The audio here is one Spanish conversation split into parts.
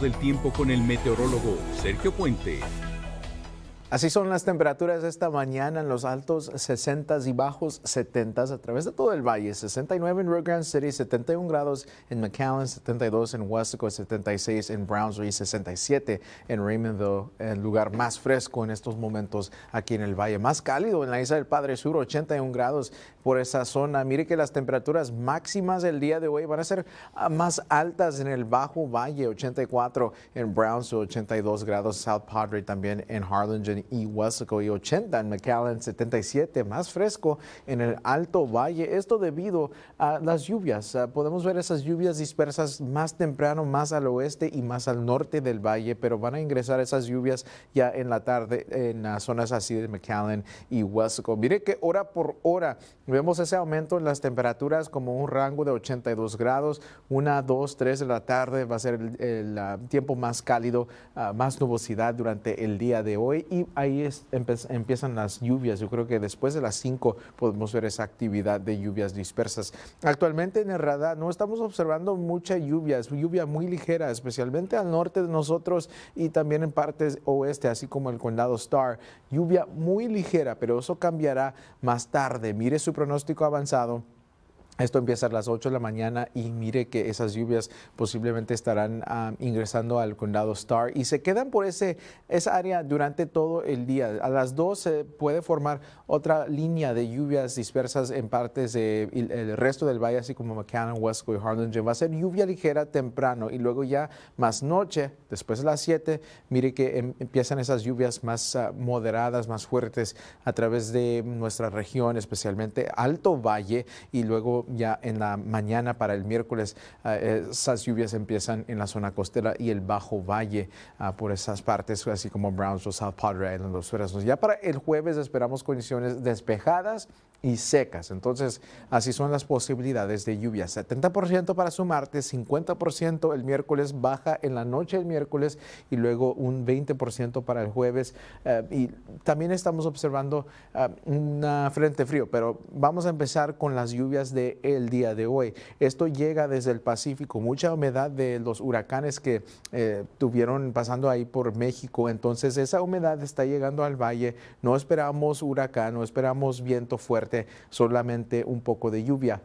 del tiempo con el meteorólogo Sergio Puente. Así son las temperaturas esta mañana en los altos 60 y bajos 70 a través de todo el valle. 69 en Rio Grande City, 71 grados en McAllen, 72 en y 76 en Brownsville, y 67 en Raymondville, el lugar más fresco en estos momentos aquí en el valle. Más cálido en la isla del Padre Sur, 81 grados por esa zona. Mire que las temperaturas máximas del día de hoy van a ser ah, más altas en el bajo valle, 84 en Brownsville, 82 grados South Padre también en Harlingen y y 80 en McAllen, 77 más fresco en el Alto Valle. Esto debido a las lluvias. Ah, podemos ver esas lluvias dispersas más temprano, más al oeste y más al norte del valle, pero van a ingresar esas lluvias ya en la tarde en las zonas así de McAllen y Huasco. Mire que hora por hora vemos ese aumento en las temperaturas como un rango de 82 grados, una, 2, tres de la tarde va a ser el, ah, tiempo más cálido, ah, más nubosidad durante el día de hoy y ahí es, empiezan las lluvias. Yo creo que después de las 5 podemos ver esa actividad de lluvias dispersas. Actualmente en el no estamos observando mucha lluvia, es lluvia muy ligera, especialmente al norte de nosotros y también en partes oeste, así como el condado Star. Lluvia muy ligera, pero eso cambiará más tarde. Mire su pronóstico avanzado esto empieza a las 8 de la mañana y mire que esas lluvias posiblemente estarán ah, ingresando al condado Star y se quedan por ese, esa área durante todo el día. A las 2 se puede formar otra línea de lluvias dispersas en partes del resto del valle, así como McAllen, y Harlingen. Va a ser lluvia ligera temprano y luego ya más noche, después de las 7, mire que em, empiezan esas lluvias más ah, moderadas, más fuertes a través de nuestra región, especialmente Alto Valle y luego ya en la mañana para el miércoles. Ah, eh, esas lluvias empiezan en la zona costera y el Bajo Valle ah, por esas partes, así como Brownsville, South Padre Island, Los suelos. Ya para el jueves esperamos condiciones despejadas y secas. Entonces, así son las posibilidades de lluvias. 70% para su martes, 50% el miércoles, baja en la noche el miércoles y luego un 20% para el jueves. Eh, y también estamos observando ah, una frente frío, pero vamos a empezar con las lluvias de el día de hoy. Esto llega desde el Pacífico, mucha humedad de los huracanes que eh, tuvieron pasando ahí por México. Entonces esa humedad está llegando al valle. No esperamos huracán, no esperamos viento fuerte, solamente un poco de lluvia.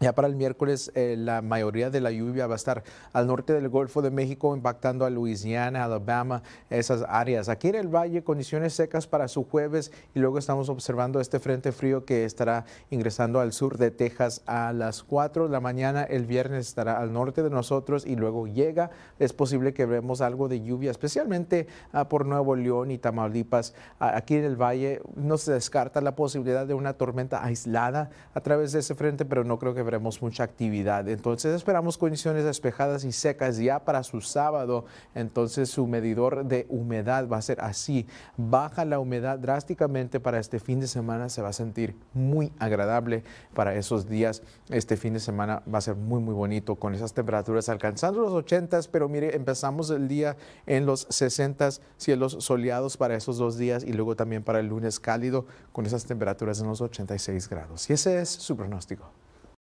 Ya para el miércoles, eh, la mayoría de la lluvia va a estar al norte del Golfo de México, impactando a Luisiana, Alabama, esas áreas. Aquí en el valle, condiciones secas para su jueves y luego estamos observando este frente frío que estará ingresando al sur de Texas a las 4 de la mañana. El viernes estará al norte de nosotros y luego llega. Es posible que vemos algo de lluvia, especialmente ah, por Nuevo León y Tamaulipas. aquí en el valle no se descarta la posibilidad de una tormenta aislada a través de ese frente, pero no creo que que veremos mucha actividad. Entonces esperamos condiciones despejadas y secas ya para su sábado. Entonces su medidor de humedad va a ser así. Baja la humedad drásticamente para este fin de semana. Se va a sentir muy agradable para esos días. Este fin de semana va a ser muy, muy bonito con esas temperaturas alcanzando los 80, pero mire, empezamos el día en los 60, cielos soleados para esos dos días y luego también para el lunes cálido con esas temperaturas en los 86 grados. Y ese es su pronóstico.